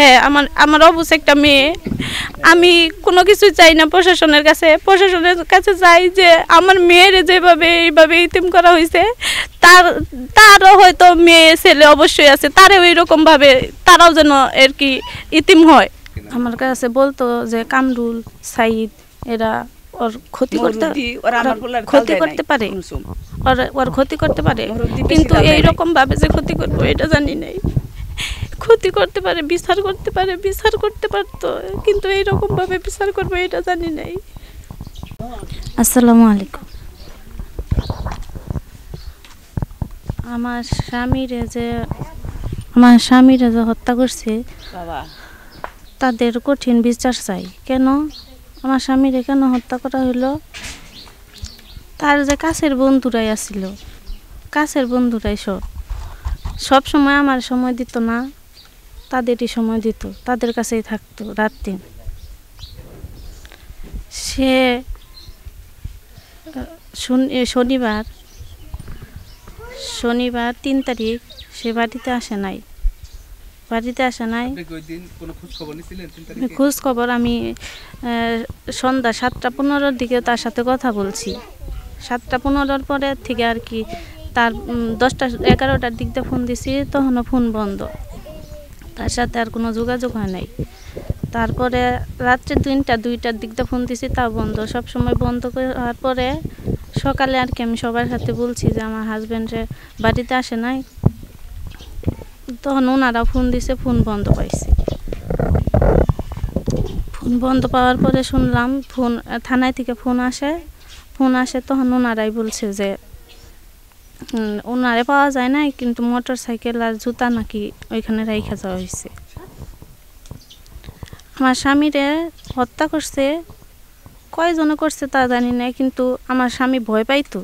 হ্যাঁ আমার আমার অবশ্য একটা মেয়ে আমি কোনো কিছু চাই না প্রশাসনের কাছে প্রশাসনের কাছে চাই যে আমার মেয়ের যেভাবে এইভাবে ইতিম করা হয়েছে তার তারও হয়তো মেয়ে ছেলে অবশ্যই আছে তারও এইরকমভাবে তারাও যেন আর কি ইতিম হয় আমার কাছে বলতো যে কামরুল সাইদ এরা ওর ক্ষতি করতে ক্ষতি করতে পারে ওর ওর ক্ষতি করতে পারে কিন্তু এইরকম ভাবে যে ক্ষতি করবো এটা জানি নাই ক্ষতি করতে পারে বিচার করতে পারে বিচার করতে পারতো কিন্তু এইরকম ভাবে বিচার করবে এটা জানি নাই আসসালামু আলাইকুম আমার স্বামীর যে আমার স্বামীর যে হত্যা করছে তাদের কঠিন বিচার চাই কেন আমার স্বামীর কেন হত্যা করা হইলো তার যে কাছের বন্ধুরাই আসিল কাছের বন্ধুরাই সব সব সময় আমার সময় দিত না তাদেরই সময় দিত তাদের কাছেই থাকতো রাত দিন সে শনিবার শনিবার তিন তারিখ সে বাড়িতে আসে নাই বাড়িতে আসে নাই খোঁজ খবর আমি সন্ধ্যা সাতটা পনেরোর দিকে তার সাথে কথা বলছি সাতটা পনেরোর পরে থেকে আর কি তার দশটা এগারোটার দিক দিয়ে ফোন দিছি তখনও ফোন বন্ধ তার সাথে আর কোনো যোগাযোগ হয় নাই তারপরে রাত্রে তিনটা দুইটার দিক দিয়ে ফোন দিছি তাও বন্ধ সব সময় বন্ধ হওয়ার পরে সকালে আর কি আমি সবার সাথে বলছি যে আমার হাজব্যান্ডের বাড়িতে আসে নাই তখন ওনারা ফোন দিছে ফোন বন্ধ পাইছি ফোন বন্ধ পাওয়ার পরে শুনলাম ফোন থানায় থেকে ফোন আসে ফোন আসে তখন ওনারাই বলছে যে ওনারে পাওয়া যায় নাই কিন্তু মোটর সাইকেল আর জুতা নাকি ওইখানে রাইখা যাওয়া আচ্ছা। হয়েছে আমার স্বামীরে হত্যা করছে কয়জনে করছে তা জানি না কিন্তু আমার স্বামী ভয় পাইতো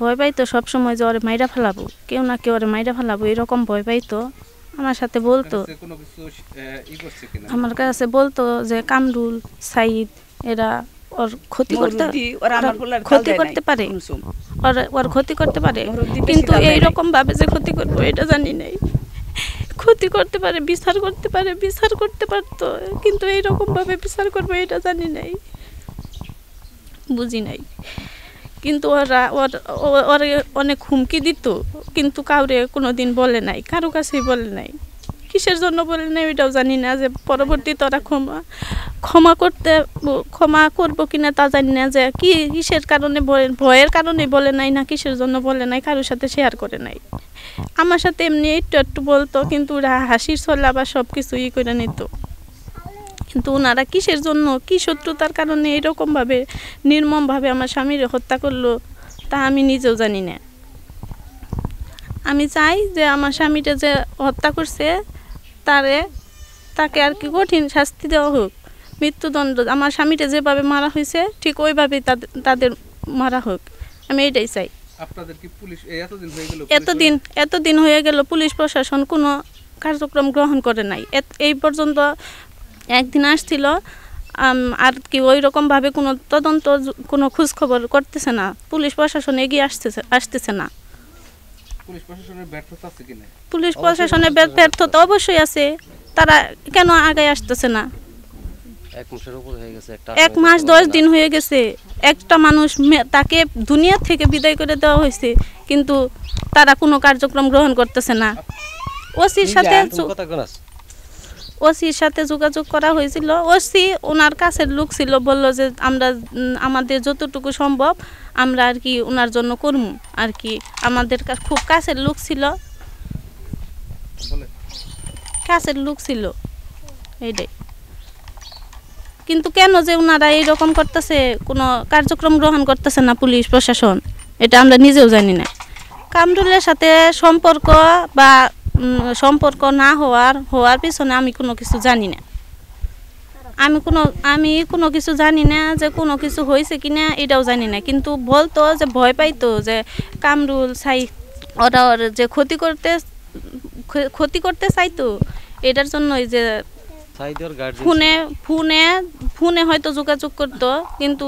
ভয় পাইতো সবসময় যে ওরে মাইরা ফেলাবো কেউ না কেউ ওরে মাইরা ফেলাবো এরকম ভয় পাইতো আমার সাথে বলতো আমার কাছে বলতো যে কামরুল সাইদ এরা ওর ক্ষতি করতে ক্ষতি করতে পারে ওর ওর ক্ষতি করতে পারে কিন্তু ভাবে যে ক্ষতি করবো এটা জানি নাই ক্ষতি করতে পারে বিচার করতে পারে বিচার করতে পারতো কিন্তু ভাবে বিচার করবো এটা জানি নাই বুঝি নাই কিন্তু ওরা ওর ওর অনেক হুমকি দিত কিন্তু কাউরে কোনো দিন বলে নাই কারো কাছেই বলে নাই কিসের জন্য বলে নেই ওইটাও জানি না যে পরবর্তী তারা ক্ষমা ক্ষমা করতে ক্ষমা করবো কি না তা জানি না যে কি কিসের কারণে ভয়ের কারণে বলে নাই না কিসের জন্য বলে নাই কারোর সাথে শেয়ার করে নাই আমার সাথে এমনি একটু একটু বলতো কিন্তু ওরা হাসির ছলা বা সব কিছুই করে নিত কিন্তু ওনারা কিসের জন্য কি শত্রুতার কারণে এরকমভাবে নির্মমভাবে আমার স্বামীর হত্যা করলো তা আমি নিজেও জানি না আমি চাই যে আমার স্বামীটা যে হত্যা করছে তারে তাকে আর কি কঠিন শাস্তি দেওয়া হোক মৃত্যুদণ্ড আমার স্বামীটা যেভাবে মারা হয়েছে ঠিক ওইভাবেই তাদের মারা হোক আমি এটাই চাই এতদিন এতদিন হয়ে গেল পুলিশ প্রশাসন কোনো কার্যক্রম গ্রহণ করে নাই এই পর্যন্ত একদিন আসছিল আর কি ওই রকমভাবে কোনো তদন্ত কোনো খোঁজখবর করতেছে না পুলিশ প্রশাসন এগিয়ে আসতেছে আসতেছে না পুলিশ প্রশাসনের ব্যর্থতা অবশ্যই আছে তারা কেন আগে আসতেছে না এক এক মাস দশ দিন হয়ে গেছে একটা মানুষ তাকে দুনিয়া থেকে বিদায় করে দেওয়া হয়েছে কিন্তু তারা কোনো কার্যক্রম গ্রহণ করতেছে না ওসির সাথে ওসির সাথে যোগাযোগ করা হয়েছিল ওসি ওনার কাছের লোক ছিল বলল যে আমরা আমাদের যতটুকু সম্ভব আমরা আর কি ওনার জন্য করব আর কি আমাদের খুব কাছের লোক ছিল কাছের লোক ছিল এইটাই কিন্তু কেন যে ওনারা এইরকম করতেছে কোনো কার্যক্রম গ্রহণ করতেছে না পুলিশ প্রশাসন এটা আমরা নিজেও জানি না কামরুলের সাথে সম্পর্ক বা সম্পর্ক না হওয়ার হওয়ার পিছনে আমি কোনো কিছু জানি না আমি কোনো আমি কোনো কিছু জানি না যে কোনো কিছু হয়েছে কি না এটাও জানি না কিন্তু বলতো যে ভয় পাইতো যে কামরুল সাই ওরা ওর যে ক্ষতি করতে ক্ষতি করতে চাইতো এটার জন্য ওই যে ফোনে ফোনে ফোনে হয়তো যোগাযোগ করতো কিন্তু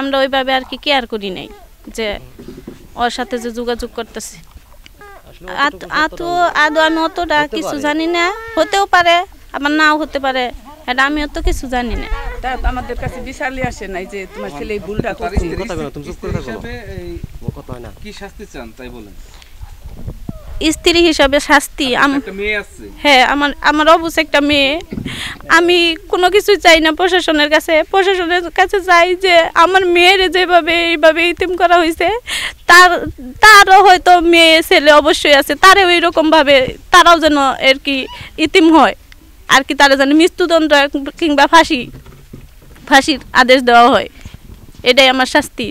আমরা ওইভাবে আর কি কেয়ার করি নাই যে ওর সাথে যে যোগাযোগ করতেছি আতো আদো আমি অতটা কিছু জানি না হতেও পারে আবার নাও হতে পারে এটা আমি অত কিছু জানি না আমাদের কাছে বিশালই আসে নাই যে তোমার ছেলে ভুলটা করছে কথা তুমি চুপ করে থাকো কথা না কি শাস্তি চান তাই বলেন স্ত্রী হিসাবে শাস্তি হ্যাঁ আমার আমার অবশ্য একটা মেয়ে আমি কোনো কিছু চাই না প্রশাসনের কাছে প্রশাসনের কাছে চাই যে আমার মেয়ের যেভাবে এইভাবে ইতিম করা হয়েছে তার তারও হয়তো মেয়ে ছেলে অবশ্যই আছে তারও এইরকমভাবে তারাও যেন আর কি ইতিম হয় আর কি তারা যেন মৃত্যুদণ্ড কিংবা ফাঁসি ফাঁসির আদেশ দেওয়া হয় এটাই আমার শাস্তি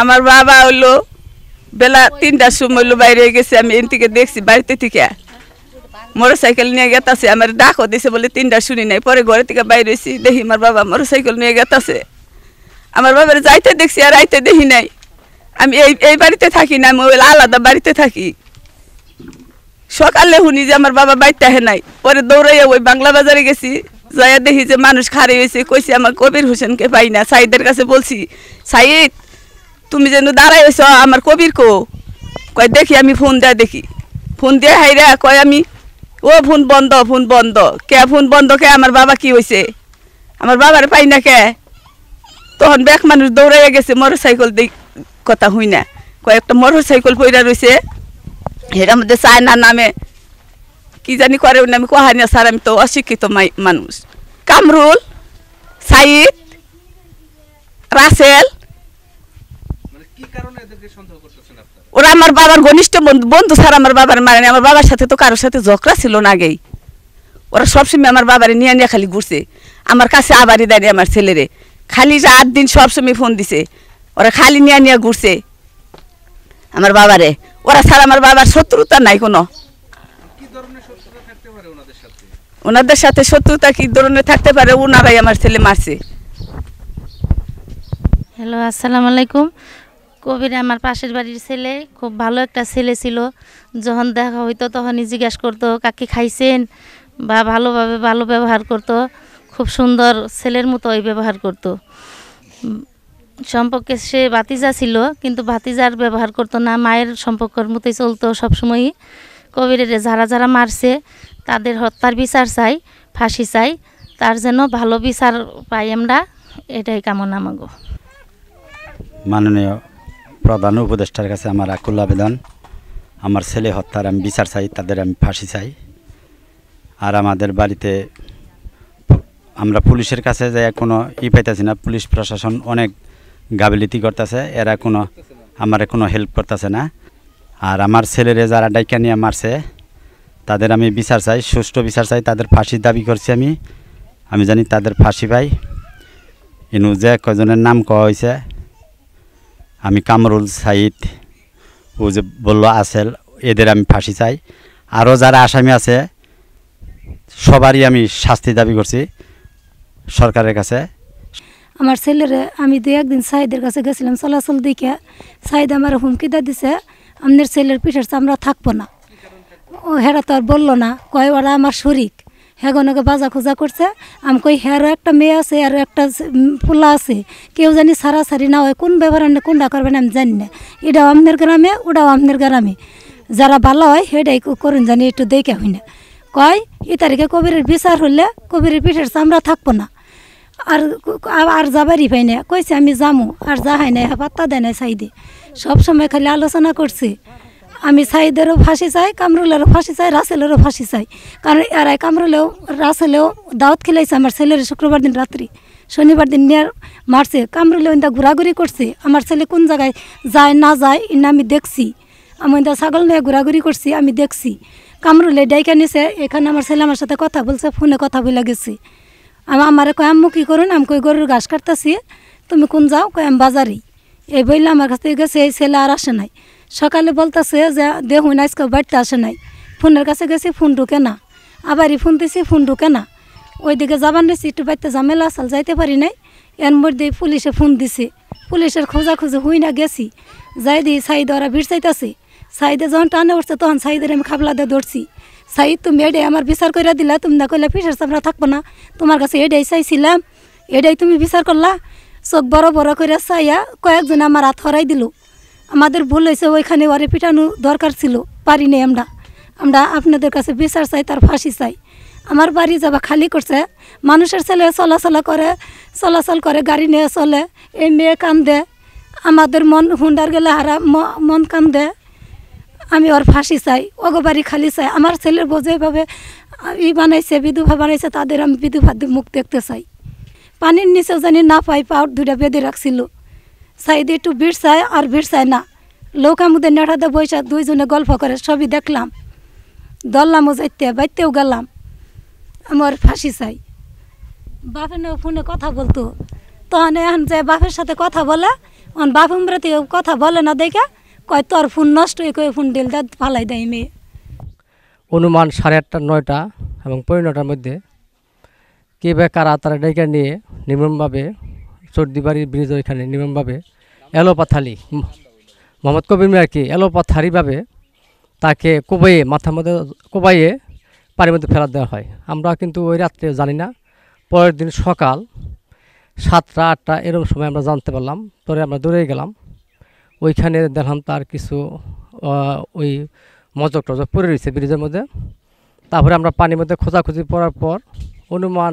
আমার বাবা হলো বেলা তিনটার সময় বাইরে গেছে আমি এন থেকে দেখছি বাড়িতে থেকে মোটরসাইকেল নিয়ে গেতাছে আমার ডাকও দিছে বলে তিনটা শুনি নাই পরে ঘরে থেকে বাইরে হয়েছি দেখি আমার বাবা মোটরসাইকেল নিয়ে গেতাছে আমার বাবার যাইতে দেখছি আর আইতে দেখি নাই আমি এই এই বাড়িতে থাকি না আমি আলাদা বাড়িতে থাকি সকালে শুনি যে আমার বাবা বাড়িতে আহে নাই পরে দৌড়াইয়া ওই বাংলা বাজারে গেছি যাইয়া দেখি যে মানুষ খারে হয়েছে কইছি আমার কবির হোসেনকে পাই না সাইদের কাছে বলছি সাইদ তুমি যেন দাঁড়াইছ আমার কবির কো কয় দেখি আমি ফোন দেয় দেখি ফোন দিয়ে হাইরা কয় আমি ও ফোন বন্ধ ফোন বন্ধ কে ফোন বন্ধ কে আমার বাবা কি হয়েছে আমার বাবার পাই না কে তখন ব্যাক মানুষ দৌড়াইয়া গেছে মোটর সাইকেল দেখ কথা হই না একটা মোটর সাইকেল পইরা রয়েছে এর মধ্যে চায়না নামে কি জানি করে আমি কহানি স্যার আমি তো অশিক্ষিত মানুষ কামরুল সাইদ রাসেল ওরা আমার বাবার ঘনিষ্ঠ বন্ধু স্যার আমার বাবার মারেনি আমার বাবার সাথে তো কারোর সাথে ঝগড়া ছিল না আগেই ওরা সবসময় আমার বাবারে নিয়ে নিয়ে খালি ঘুরছে আমার কাছে আবারই দেয়নি আমার ছেলেরে খালি রাত দিন সবসময় ফোন দিছে ওরা খালি নিয়ে নিয়ে ঘুরছে আমার বাবারে ওরা স্যার আমার বাবার শত্রুতা নাই কোনো ওনাদের সাথে শত্রুতা কি ধরনের থাকতে পারে ওনারাই আমার ছেলে মারছে হ্যালো আসসালামু আলাইকুম কবির আমার পাশের বাড়ির ছেলে খুব ভালো একটা ছেলে ছিল যখন দেখা হইতো তখনই জিজ্ঞেস করতো কাকে খাইছেন বা ভালোভাবে ভালো ব্যবহার করতো খুব সুন্দর ছেলের মতো ওই ব্যবহার করতো সম্পর্কে সে ভাতিজা ছিল কিন্তু ভাতিজার ব্যবহার করতো না মায়ের সম্পর্কের মতোই চলতো সবসময়ই কবিরের যারা যারা মারছে তাদের হত্যার বিচার চাই ফাঁসি চাই তার যেন ভালো বিচার পাই আমরা এটাই কামনা মাগো মাননীয় প্রধান উপদেষ্টার কাছে আমার আকুল আবেদন আমার ছেলে হত্যার আমি বিচার চাই তাদের আমি ফাঁসি চাই আর আমাদের বাড়িতে আমরা পুলিশের কাছে যাই কোনো ই পাইতেছি না পুলিশ প্রশাসন অনেক গাবিলিতি করতেছে এরা কোনো আমার কোনো হেল্প করতেছে না আর আমার ছেলেরে যারা ডাইকা নিয়ে মারছে তাদের আমি বিচার চাই সুষ্ঠু বিচার চাই তাদের ফাঁসির দাবি করছি আমি আমি জানি তাদের ফাঁসি পাই ইনু যে কজনের নাম কওয়া হয়েছে আমি কামরুল সাইদ ও যে বলল আসেল এদের আমি ফাঁসি চাই আরও যারা আসামি আছে সবারই আমি শাস্তি দাবি করছি সরকারের কাছে আমার ছেলেরে আমি দু একদিন সাইদের কাছে গেছিলাম চলাচল দিকে সাইদ আমার হুমকিটা দিছে আপনার ছেলের পিঠের চামড়া থাকবো না ও হেরা তো আর বললো না কয় ওরা আমার শরিক হ্যাঁ বাজা খোঁজা করছে আমি কই হ্যার একটা মেয়ে আছে আর একটা পোলা আছে কেউ জানি সারা সারি না হয় কোন ব্যবহার আনলে কোনটা করবেন আমি জানি না এটাও আমাদের গ্রামে ওটাও আমাদের গ্রামে যারা ভালো হয় সেটাই করুন জানি একটু দেখে হই না কয় এ তারিখে কবিরের বিচার হলে কবিরের পিঠের চামড়া থাকবো না আর আর যাবারই পাই না কইছে আমি যামু আর যা হয় না পাত্তা দেয় না সাইডে সবসময় খালি আলোচনা করছি আমি সাইদেরও ফাঁসি চাই কামরুলেরও ফাঁসি চাই রাসেলেরও ফাঁসি চাই কারণ আই কামরুলেও রাসেলেও দাওয়াত খেলাইছে আমার ছেলের শুক্রবার দিন রাত্রি শনিবার দিন নিয়ে মারছে কামরুলেও ওইটা ঘোরাঘুরি করছে আমার ছেলে কোন জায়গায় যায় না যায় ইন আমি দেখছি আমি ওইটা ছাগল নিয়ে ঘোরাঘুরি করছি আমি দেখছি কামরুলে ডাইকা নিছে এখানে আমার ছেলে আমার সাথে কথা বলছে ফোনে কথা বলে গেছে আমি আমার কয় আম্মু কী করুন আমি কই গরুর ঘাস কাটতেছি তুমি কোন যাও কয় আমি বাজারেই এই বললে আমার কাছ থেকে গেছে এই ছেলে আর আসে নাই সকালে বলতেছে যে দেখুন আজকে বাড়িতে আসে নাই ফোনের কাছে গেছি ফোন ঢুকে না আবারই ফোন দিছি ফোন ঢুকে না ওইদিকে যাবার রেছি একটু বাড়িতে জামেলা আসাল যাইতে পারি নাই এর মধ্যে পুলিশে ফোন দিছে পুলিশের খোঁজাখুঁজি হুই না গেছি যাই দিয়ে সাইদ ওরা ভিড় চাইতেছে সাইদে যখন টানে উঠছে তখন সাইদের আমি খাবলা দিয়ে ধরছি সাইদ তুমি এডে আমার বিচার করে দিলা তুমি না করলে পিসের চামড়া থাকবো না তোমার কাছে এডাই চাইছিলাম এডাই তুমি বিচার করলা চোখ বড় বড় করে চাইয়া কয়েকজন আমার হাত হরাই দিল আমাদের ভুল হয়েছে ওইখানে ওরে পিটানো দরকার ছিল পারিনি আমরা আমরা আপনাদের কাছে বিচার চাই তার ফাঁসি চাই আমার বাড়ি যাবা খালি করছে মানুষের ছেলে চলাচলা করে চলাচল করে গাড়ি নিয়ে চলে এই মেয়ে কাম দে আমাদের মন হুন্ডার গেলে হারা মন কাম দে আমি ওর ফাঁসি চাই ওগো বাড়ি খালি চাই আমার ছেলের বোঝেভাবে ই বানাইছে বিধুভা বানাইছে তাদের আমি বিধুভা মুখ দেখতে চাই পানির নিচেও জানি না পাই পাউট দুটা বেঁধে রাখছিল সাইডে একটু ভিড় চায় আর ভিড় চায় না লৌকার মধ্যে নেঠাতে বৈশাখ দুইজনে গল্প করে সবই দেখলাম ধরলামও যাইতে বাইতেও গেলাম আমার ফাঁসি চাই বাপের ফোনে কথা বলতো তখন এখন যে বাপের সাথে কথা বলে অন বাপের উমরাতে কথা বলে না দেখে কয় তোর ফোন নষ্ট হয়ে কয়ে ফোন দিল দা ফালাই দেয় মেয়ে অনুমান সাড়ে আটটা নয়টা এবং পনেরোটার মধ্যে কে বেকার আতারা তারা ডেকে নিয়ে নিমনভাবে চর্দিবাড়ি ব্রিজ ওইখানে নিয়মভাবে এলোপাথালি মোহাম্মদ কবির কি এলোপাথারিভাবে তাকে কোবাইয়ে মাথার মধ্যে কোবাইয়ে পানির মধ্যে ফেলা দেওয়া হয় আমরা কিন্তু ওই রাত্রে জানি না পরের দিন সকাল সাতটা আটটা এরকম সময় আমরা জানতে পারলাম পরে আমরা দূরে গেলাম ওইখানে দেখলাম তার কিছু ওই মজক টজক পড়ে রয়েছে ব্রিজের মধ্যে তারপরে আমরা পানির মধ্যে খোঁজাখুঁজি পড়ার পর অনুমান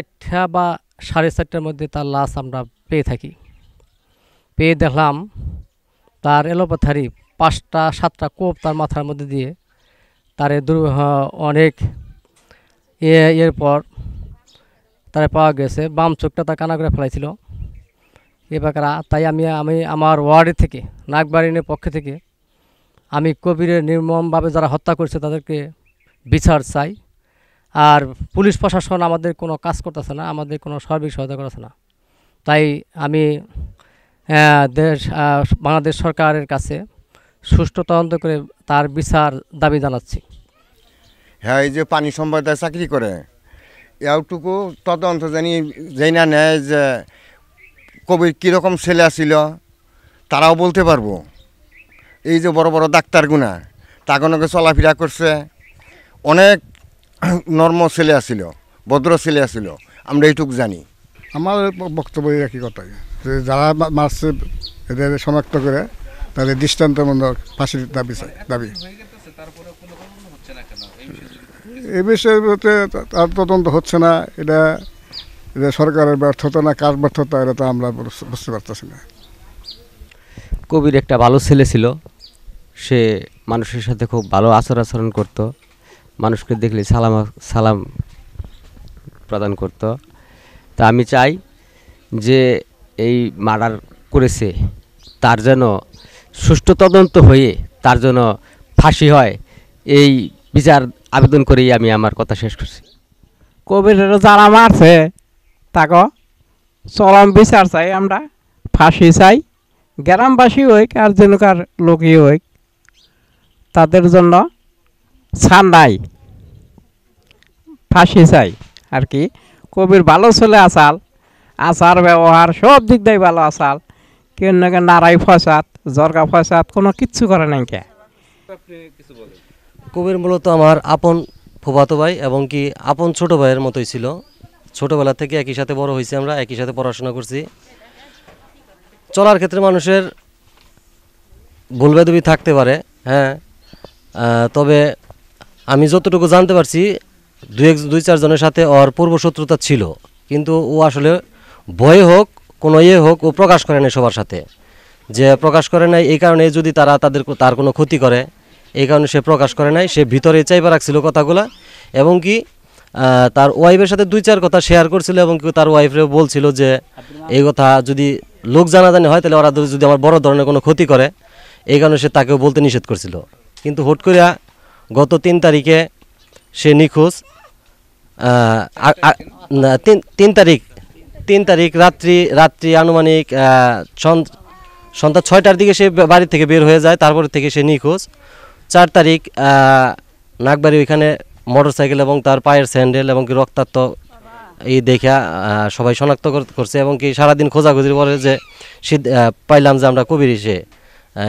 চারটা বা সাড়ে চারটার মধ্যে তার লাশ আমরা পেয়ে থাকি পেয়ে দেখলাম তার এলোপাথারি পাঁচটা সাতটা কোপ তার মাথার মধ্যে দিয়ে তার দুর্হ অনেক এরপর তার পাওয়া গেছে বাম চোখটা তার কানা করে ফেলাইছিল এবার তাই আমি আমি আমার ওয়ার্ডের থেকে নাগবাড়িনের পক্ষে থেকে আমি কবিরের নির্মমভাবে যারা হত্যা করছে তাদেরকে বিচার চাই আর পুলিশ প্রশাসন আমাদের কোনো কাজ করতেছে না আমাদের কোনো সার্বিক সহায়তা করতেছে না তাই আমি দেশ বাংলাদেশ সরকারের কাছে সুষ্ঠু তদন্ত করে তার বিচার দাবি জানাচ্ছি হ্যাঁ এই যে পানি সম্প্রদায় চাকরি করে এটুকু তদন্ত জানি জানি না নেয় যে কবি কীরকম ছেলে আসিল তারাও বলতে পারবো এই যে বড় বড় ডাক্তারগুনা তাগনকে চলাফেরা করছে অনেক নর্ম ছেলে আসিল ভদ্র ছেলে আসিল আমরা এইটুক জানি আমার বক্তব্য একই কথাই যে যারা মারছে এদের শনাক্ত করে তাদের দৃষ্টান্তমূলক ফাঁসির দাবি দাবি এ বিষয়ে তার তদন্ত হচ্ছে না এটা এটা সরকারের ব্যর্থতা না কার ব্যর্থতা এটা তো আমরা বুঝতে পারতেছি না কবির একটা ভালো ছেলে ছিল সে মানুষের সাথে খুব ভালো আচর আচরণ করতো মানুষকে দেখলে সালাম সালাম প্রদান করত তা আমি চাই যে এই মার্ডার করেছে তার যেন সুষ্ঠু তদন্ত হয়ে তার জন্য ফাঁসি হয় এই বিচার আবেদন করেই আমি আমার কথা শেষ করছি কোভিডের যারা মারছে তাকে চরম বিচার চাই আমরা ফাঁসি চাই গ্রামবাসী হইক আর যেনকার লোকই হইক তাদের জন্য ছান নাই ফাঁসি চাই আর কি কবির ভালো ছেলে আসাল আচার ব্যবহার সব দিক দিয়ে ভালো আসাল কেউ নাকি নারাই ফসাদ জর্গা ফসাদ কোনো কিচ্ছু করে নাই কে কবির মূলত আমার আপন ফুফাতো ভাই এবং কি আপন ছোট ভাইয়ের মতোই ছিল ছোটবেলা থেকে একই সাথে বড় হয়েছি আমরা একই সাথে পড়াশোনা করছি চলার ক্ষেত্রে মানুষের ভুলবেদবি থাকতে পারে হ্যাঁ তবে আমি যতটুকু জানতে পারছি দুই এক দুই চারজনের সাথে ওর পূর্ব শত্রুতা ছিল কিন্তু ও আসলে ভয়ে হোক কোনো ইয়ে হোক ও প্রকাশ করে নাই সবার সাথে যে প্রকাশ করে নাই এই কারণে যদি তারা তাদের তার কোনো ক্ষতি করে এই কারণে সে প্রকাশ করে নাই সে ভিতরে চাইবা রাখছিল কথাগুলা এবং কি তার ওয়াইফের সাথে দুই চার কথা শেয়ার করছিল এবং কি তার ওয়াইফরেও বলছিল যে এই কথা যদি লোক জানাজানি হয় তাহলে ওরা যদি আমার বড় ধরনের কোনো ক্ষতি করে এই কারণে সে তাকেও বলতে নিষেধ করছিল কিন্তু হুট করিয়া গত তিন তারিখে সে নিখোঁজ তিন তারিখ তিন তারিখ রাত্রি রাত্রি আনুমানিক সন্ধ্যা ছয়টার দিকে সে বাড়ি থেকে বের হয়ে যায় তারপর থেকে সে নিখোঁজ চার তারিখ নাকবাড়ি ওইখানে মোটর সাইকেল এবং তার পায়ের স্যান্ডেল এবং কি রক্তাক্ত এই দেখা সবাই শনাক্ত করছে এবং কি সারাদিন খোঁজাখুঁজির পরে যে পাইলাম যে আমরা কবির সে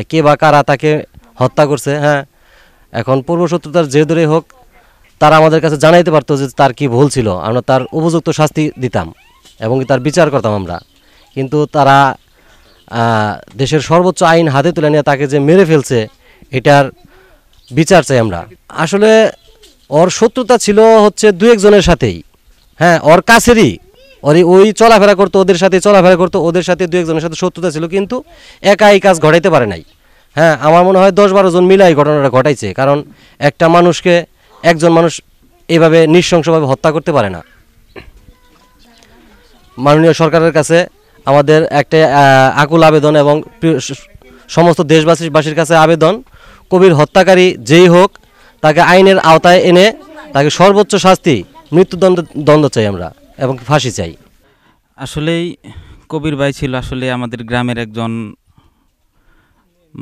কে বা কারা তাকে হত্যা করছে হ্যাঁ এখন পূর্বশত্রুতার যে দূরে হোক তারা আমাদের কাছে জানাইতে পারতো যে তার কি ভুল ছিল আমরা তার উপযুক্ত শাস্তি দিতাম এবং তার বিচার করতাম আমরা কিন্তু তারা দেশের সর্বোচ্চ আইন হাতে তুলে নিয়ে তাকে যে মেরে ফেলছে এটার বিচার চাই আমরা আসলে ওর শত্রুতা ছিল হচ্ছে দু একজনের সাথেই হ্যাঁ ওর কাছেরই ওর ওই চলাফেরা করতো ওদের সাথে চলাফেরা করতো ওদের সাথে দু একজনের সাথে শত্রুতা ছিল কিন্তু একা এই কাজ ঘটাইতে পারে নাই হ্যাঁ আমার মনে হয় দশ বারো জন মিলাই ঘটনাটা ঘটাইছে কারণ একটা মানুষকে একজন মানুষ এভাবে নৃশংসভাবে হত্যা করতে পারে না মাননীয় সরকারের কাছে আমাদের একটা আকুল আবেদন এবং সমস্ত দেশবাসীবাসীর কাছে আবেদন কবির হত্যাকারী যেই হোক তাকে আইনের আওতায় এনে তাকে সর্বোচ্চ শাস্তি মৃত্যুদণ্ড দণ্ড চাই আমরা এবং ফাঁসি চাই আসলেই কবির ভাই ছিল আসলে আমাদের গ্রামের একজন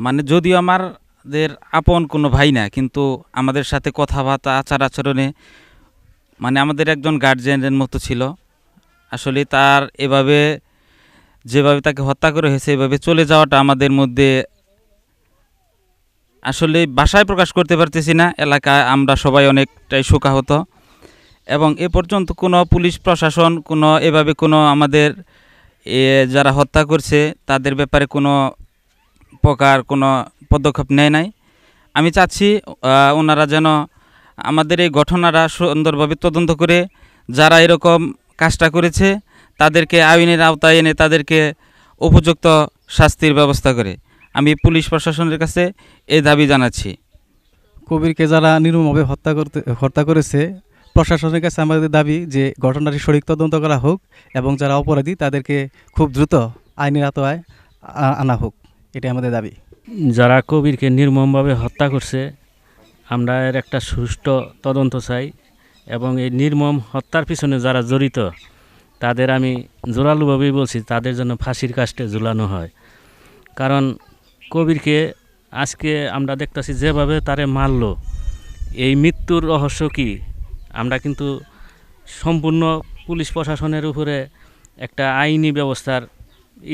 মানে যদিও আমার আমাদের আপন কোনো ভাই না কিন্তু আমাদের সাথে কথাবার্তা আচার আচরণে মানে আমাদের একজন গার্জিয়ানের মতো ছিল আসলে তার এভাবে যেভাবে তাকে হত্যা করে হয়েছে এভাবে চলে যাওয়াটা আমাদের মধ্যে আসলে বাসায় প্রকাশ করতে পারতেছি না এলাকায় আমরা সবাই অনেকটাই শোকাহত এবং এ পর্যন্ত কোনো পুলিশ প্রশাসন কোনো এভাবে কোনো আমাদের যারা হত্যা করছে তাদের ব্যাপারে কোনো প্রকার কোনো পদক্ষেপ নেয় নাই আমি চাচ্ছি ওনারা যেন আমাদের এই ঘটনাটা সুন্দরভাবে তদন্ত করে যারা এরকম কাজটা করেছে তাদেরকে আইনের আওতায় এনে তাদেরকে উপযুক্ত শাস্তির ব্যবস্থা করে আমি পুলিশ প্রশাসনের কাছে এই দাবি জানাচ্ছি কবিরকে যারা নির্মমভাবে হত্যা করতে হত্যা করেছে প্রশাসনের কাছে আমাদের দাবি যে ঘটনাটি সঠিক তদন্ত করা হোক এবং যারা অপরাধী তাদেরকে খুব দ্রুত আইনের আওতায় আনা হোক এটা আমাদের দাবি যারা কবিরকে নির্মমভাবে হত্যা করছে আমরা এর একটা সুষ্ঠু তদন্ত চাই এবং এই নির্মম হত্যার পিছনে যারা জড়িত তাদের আমি জোরালোভাবেই বলছি তাদের জন্য ফাঁসির কাস্টে ঝুলানো হয় কারণ কবিরকে আজকে আমরা দেখতেছি যেভাবে তারে মারল এই মৃত্যুর রহস্য কি আমরা কিন্তু সম্পূর্ণ পুলিশ প্রশাসনের উপরে একটা আইনি ব্যবস্থার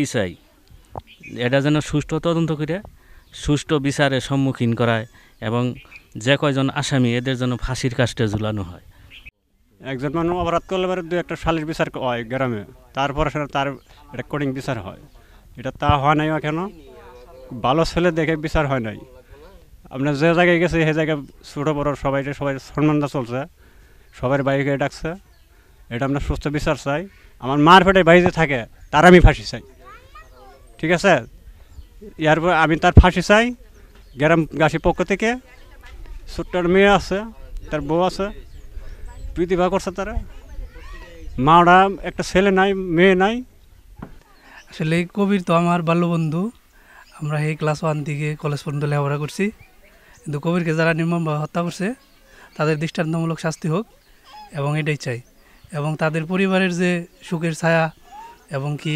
ই চাই এটা যেন সুষ্ঠু তদন্ত করে সুষ্ঠু বিচারে সম্মুখীন করায় এবং যে কয়জন আসামি এদের যেন ফাঁসির কাস্টে ঝুলানো হয় একজন মানুষ অপরাধ করলে পরে দু একটা শালির বিচার হয় গ্রামে তারপরে সেটা তার রেকর্ডিং বিচার হয় এটা তা হয় নাই কেন ভালো ছেলে দেখে বিচার হয় নাই আপনার যে জায়গায় গেছে সেই জায়গায় ছোটো বড় সবাই সবাই সম্মানটা চলছে সবার বাইকে ডাকছে এটা আপনার সুস্থ বিচার চাই আমার মার পেটে বাইরে থাকে তার আমি ফাঁসি চাই ঠিক আছে ইয়ার আমি তার ফাঁসি চাই গ্রামবাসীর পক্ষ থেকে ছোট্ট মেয়ে আছে তার বউ আছে প্রীতিভা করছে তারা মাওরা একটা ছেলে নাই মেয়ে নাই আসলে কবির তো আমার বাল্য বন্ধু আমরা এই ক্লাস ওয়ান থেকে কলেজ পর্যন্ত লেখাপড়া করছি কিন্তু কবিরকে যারা নির্মমভাবে হত্যা করছে তাদের দৃষ্টান্তমূলক শাস্তি হোক এবং এটাই চাই এবং তাদের পরিবারের যে সুখের ছায়া এবং কি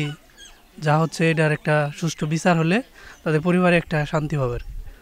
যা হচ্ছে এটার একটা সুষ্ঠু বিচার হলে তাদের পরিবারে একটা শান্তি পাবে